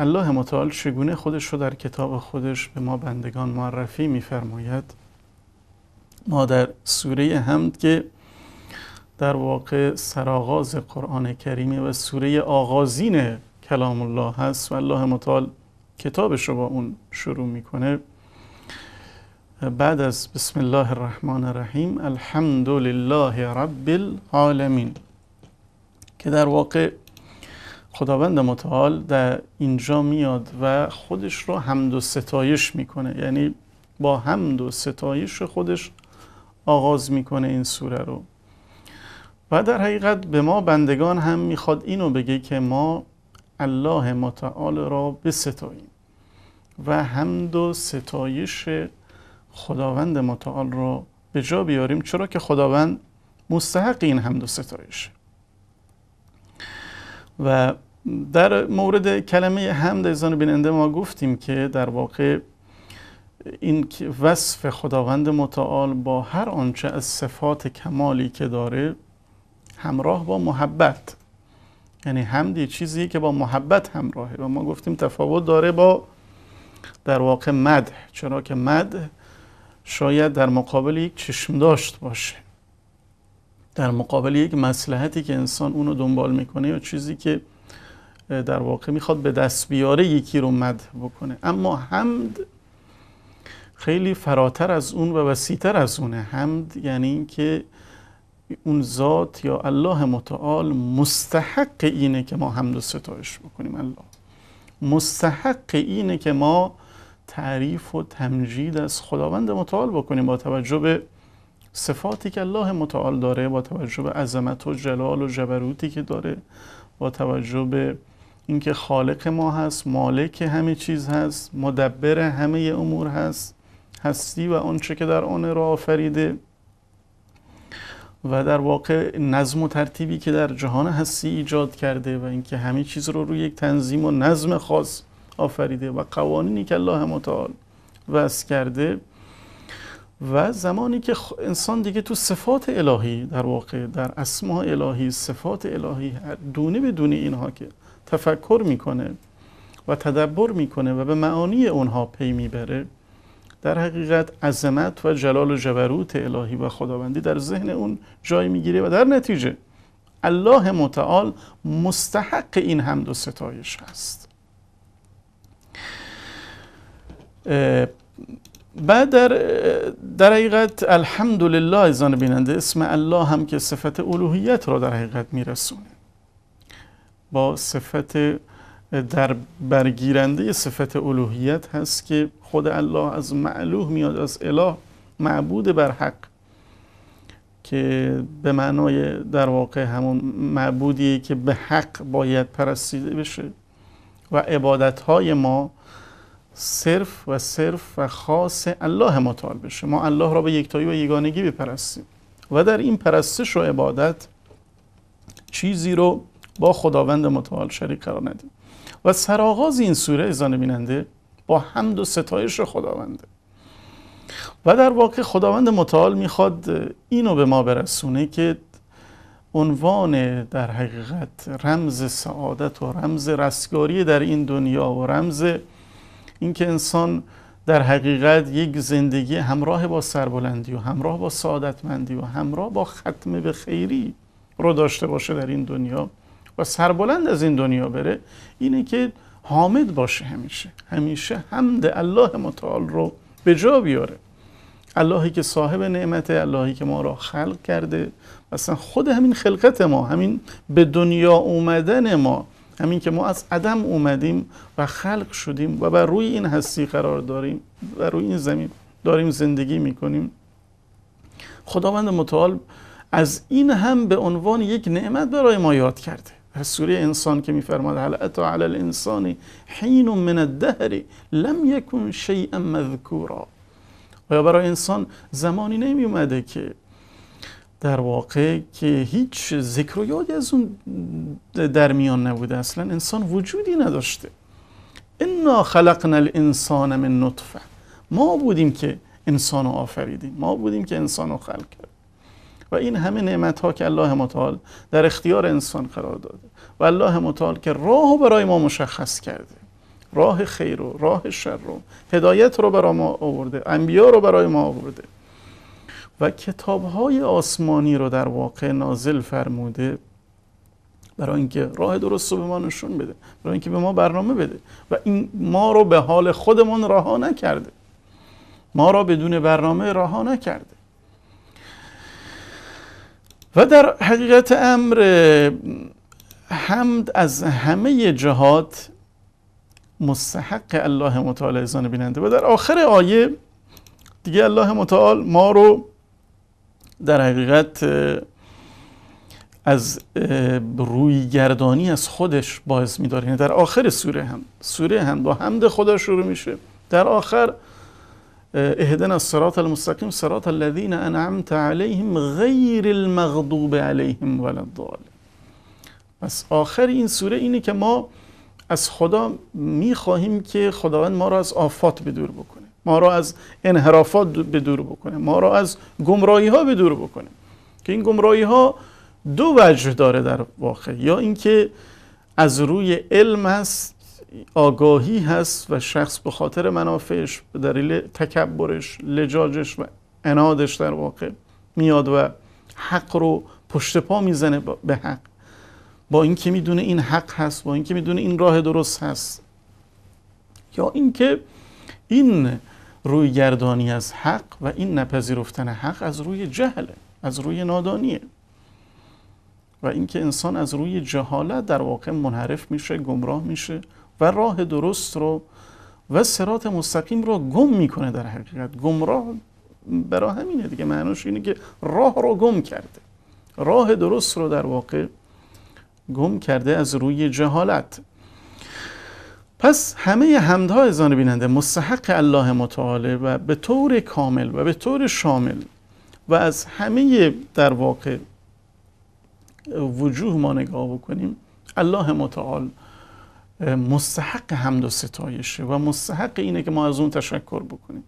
الله متعال چگونه خودش رو در کتاب خودش به ما بندگان معرفی میفرماید ما در سوره همد که در واقع سرآغاز قرآن کریمه و سوره آغازین کلام الله هست و الله متعال کتابش رو با اون شروع میکنه بعد از بسم الله الرحمن الرحیم الحمد لله رب العالمین که در واقع خداوند متعال در اینجا میاد و خودش رو حمد و ستایش میکنه یعنی با حمد و ستایش خودش آغاز میکنه این سوره رو و در حقیقت به ما بندگان هم میخواد اینو بگه که ما الله متعال را بستاییم و حمد و ستایش خداوند متعال را به جا بیاریم چرا که خداوند مستحق این حمد و ستایشه و در مورد کلمه حمد دیزان بیننده ما گفتیم که در واقع این وصف خداوند متعال با هر آنچه از صفات کمالی که داره همراه با محبت یعنی حمدی چیزی که با محبت همراهه و ما گفتیم تفاوت داره با در واقع مدح چرا که مد شاید در مقابل یک چشم داشت باشه در مقابل یک مسلحتی که انسان اونو دنبال میکنه یا چیزی که در واقع میخواد به دست بیاره یکی رو مد بکنه اما حمد خیلی فراتر از اون و وسیتر از اونه حمد یعنی اینکه اون ذات یا الله متعال مستحق اینه که ما حمد و ستایش بکنیم الله مستحق اینه که ما تعریف و تمجید از خداوند متعال بکنیم با توجه به صفاتی که الله متعال داره با توجه به عظمت و جلال و جبروتی که داره با توجه به اینکه خالق ما هست مالک همه چیز هست مدبر همه امور هست هستی و آنچه که در آن را آفریده و در واقع نظم و ترتیبی که در جهان هستی ایجاد کرده و اینکه همه چیز رو روی یک تنظیم و نظم خاص آفریده و قوانینی که الله متعال وضع کرده و زمانی که انسان دیگه تو صفات الهی در واقع در اسماء الهی صفات الهی دونه به دونه اینها که تفکر میکنه و تدبر میکنه و به معانی اونها پی میبره در حقیقت عظمت و جلال و جبروت الهی و خداوندی در ذهن اون جای میگیره و در نتیجه الله متعال مستحق این حمد و ستایش هست بعد در, در حقیقت الحمدلله ازان بیننده اسم الله هم که صفت الوهیت را در حقیقت میرسونه با صفت در برگیرنده صفت الوهیت هست که خود الله از معلوه میاد از اله معبود بر حق که به معنای در واقع همون معبودی که به حق باید پرستیده بشه و عبادت های ما صرف و صرف و خاص الله مطال بشه ما الله را به یکتایی و یگانگی بپرستیم و در این پرستش و عبادت چیزی رو با خداوند متعال شریک قرار و سرآغاز این سوره ایزان بیننده با حمد و ستایش خداونده و در واقع خداوند متعال میخواد اینو به ما برسونه که عنوان در حقیقت رمز سعادت و رمز رستگاری در این دنیا و رمز اینکه انسان در حقیقت یک زندگی همراه با سربلندی و همراه با سعادتمندی و همراه با ختم به خیری رو داشته باشه در این دنیا و سربلند از این دنیا بره اینه که حامد باشه همیشه همیشه حمد الله متعال رو به جا بیاره اللهی که صاحب نعمته اللهی که ما را خلق کرده اصلا خود همین خلقت ما همین به دنیا اومدن ما همین که ما از عدم اومدیم و خلق شدیم و بر روی این هستی قرار داریم و روی این زمین داریم زندگی میکنیم خداوند متعال از این هم به عنوان یک نعمت برای ما یاد کرده از سوره انسان که میفرماد هل اتا علی الانسان حین من الدهر لم یکن شیئا مذکورا آیا برای انسان زمانی نمی اومده که در واقع که هیچ ذکر و یادی از اون در میان نبوده اصلا انسان وجودی نداشته انا خلقنا الانسان من نطفه ما بودیم که انسان آفریدیم ما بودیم که انسانو رو خلق کردیم و این همه نعمت ها که الله متعال در اختیار انسان قرار داده و الله متعال که راه برای ما مشخص کرده راه خیر و راه شر رو هدایت رو برای ما آورده انبیا رو برای ما آورده و کتاب های آسمانی رو در واقع نازل فرموده برای اینکه راه درست رو به ما نشون بده برای اینکه به ما برنامه بده و این ما رو به حال خودمون رها نکرده ما را بدون برنامه رها نکرده و در حقیقت امر حمد از همه جهات مستحق الله متعال ازان بیننده و در آخر آیه دیگه الله متعال ما رو در حقیقت از روی گردانی از خودش باعث میداره یعنی در آخر سوره هم سوره هم با حمد خدا شروع میشه در آخر اهدنا الصراط المستقیم صراط الذین انعمت علیهم غیر المغضوب علیهم ولا الضال پس آخر این سوره اینه که ما از خدا میخواهیم که خداوند ما را از آفات به بکنه ما را از انحرافات به بکنه ما را از گمراهی ها به بکنه که این گمراهی ها دو وجه داره در واقع یا اینکه از روی علم هست آگاهی هست و شخص به خاطر منافعش به دلیل تکبرش لجاجش و انادش در واقع میاد و حق رو پشت پا میزنه به حق با اینکه میدونه این حق هست با اینکه میدونه این راه درست هست یا اینکه این روی گردانی از حق و این نپذیرفتن حق از روی جهله از روی نادانیه و اینکه انسان از روی جهالت در واقع منحرف میشه گمراه میشه و راه درست رو و سرات مستقیم رو گم میکنه در حقیقت گمراه برای همینه دیگه معنیش اینه که راه رو گم کرده راه درست رو در واقع گم کرده از روی جهالت پس همه حمدها ازان بیننده مستحق الله متعاله و به طور کامل و به طور شامل و از همه در واقع وجوه ما نگاه بکنیم الله متعال مستحق حمد و ستایشه و مستحق اینه که ما از اون تشکر بکنیم